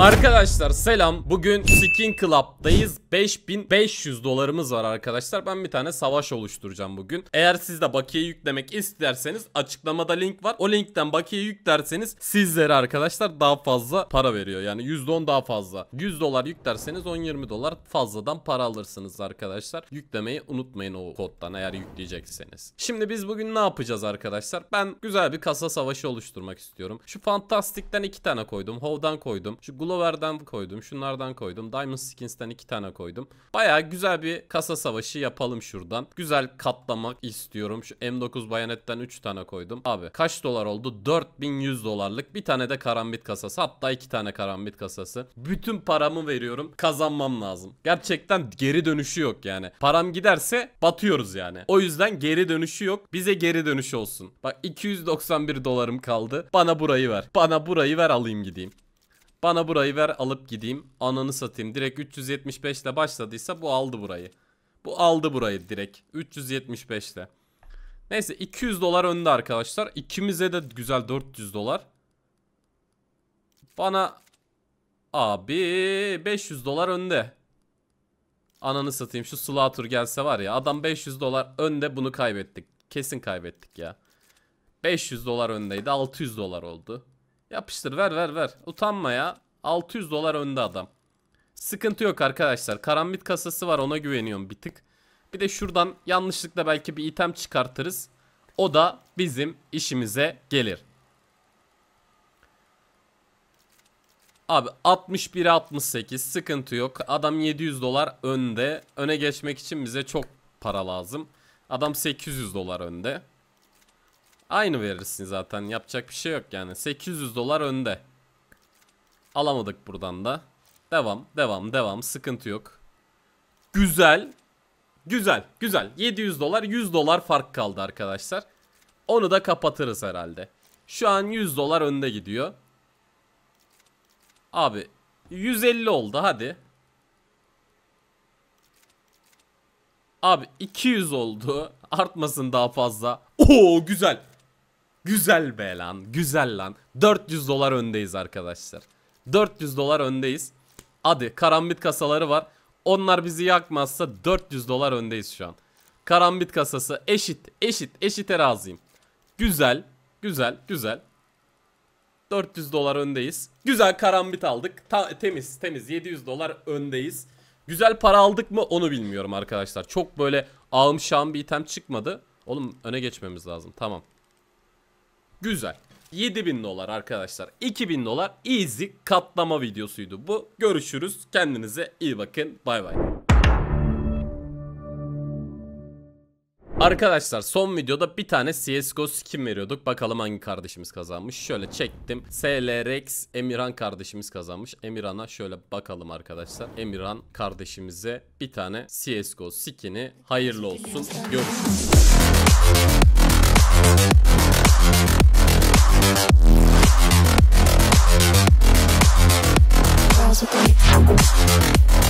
Arkadaşlar selam. Bugün Skin Club'dayız. 5500 dolarımız var arkadaşlar. Ben bir tane savaş oluşturacağım bugün. Eğer siz de bakiye yüklemek isterseniz açıklamada link var. O linkten bakiye yüklerseniz sizlere arkadaşlar daha fazla para veriyor. Yani %10 daha fazla. 100 dolar yüklerseniz 10-20 dolar fazladan para alırsınız arkadaşlar. Yüklemeyi unutmayın o koddan eğer yükleyecekseniz. Şimdi biz bugün ne yapacağız arkadaşlar? Ben güzel bir kasa savaşı oluşturmak istiyorum. Şu Fantastik'ten iki tane koydum. Hov'dan koydum. Şu Blower'dan koydum. Şunlardan koydum. Diamond Skins'ten iki tane koydum. Baya güzel bir kasa savaşı yapalım şuradan. Güzel katlamak istiyorum. Şu M9 bayonetten 3 tane koydum. Abi kaç dolar oldu? 4100 dolarlık. Bir tane de karambit kasası. Hatta iki tane karambit kasası. Bütün paramı veriyorum. Kazanmam lazım. Gerçekten geri dönüşü yok yani. Param giderse batıyoruz yani. O yüzden geri dönüşü yok. Bize geri dönüş olsun. Bak 291 dolarım kaldı. Bana burayı ver. Bana burayı ver alayım gideyim. Bana burayı ver alıp gideyim. Ananı satayım. Direkt 375 ile başladıysa bu aldı burayı. Bu aldı burayı direkt. 375 ile. Neyse 200 dolar önde arkadaşlar. İkimize de güzel 400 dolar. Bana abi 500 dolar önde. Ananı satayım şu Slatur gelse var ya adam 500 dolar önde bunu kaybettik. Kesin kaybettik ya. 500 dolar öndeydi 600 dolar oldu. Yapıştır ver ver ver. Utanma ya. 600 dolar önde adam. Sıkıntı yok arkadaşlar. Karambit kasası var ona güveniyorum bir tık. Bir de şuradan yanlışlıkla belki bir item çıkartırız. O da bizim işimize gelir. Abi 61 68 sıkıntı yok. Adam 700 dolar önde. Öne geçmek için bize çok para lazım. Adam 800 dolar önde. Aynı verirsin zaten yapacak bir şey yok yani 800 dolar önde Alamadık buradan da Devam devam devam sıkıntı yok Güzel Güzel güzel 700 dolar 100 dolar fark kaldı arkadaşlar Onu da kapatırız herhalde Şu an 100 dolar önde gidiyor Abi 150 oldu hadi Abi 200 oldu. Artmasın daha fazla. Oo güzel. Güzel be lan. Güzel lan. 400 dolar öndeyiz arkadaşlar. 400 dolar öndeyiz. Hadi karambit kasaları var. Onlar bizi yakmazsa 400 dolar öndeyiz şu an. Karambit kasası eşit eşit eşite razıyım. Güzel. Güzel. Güzel. 400 dolar öndeyiz. Güzel karambit aldık. Ta temiz temiz 700 dolar öndeyiz. Güzel para aldık mı onu bilmiyorum arkadaşlar. Çok böyle ağım bir item çıkmadı. Oğlum öne geçmemiz lazım. Tamam. Güzel. 7000 dolar arkadaşlar. 2000 dolar easy katlama videosuydu bu. Görüşürüz. Kendinize iyi bakın. Bay bay. Arkadaşlar son videoda bir tane CSGO skin veriyorduk. Bakalım hangi kardeşimiz kazanmış. Şöyle çektim. SLRX Emirhan kardeşimiz kazanmış. Emirhan'a şöyle bakalım arkadaşlar. Emirhan kardeşimize bir tane CSGO skin'i hayırlı olsun. Görüşürüz. music.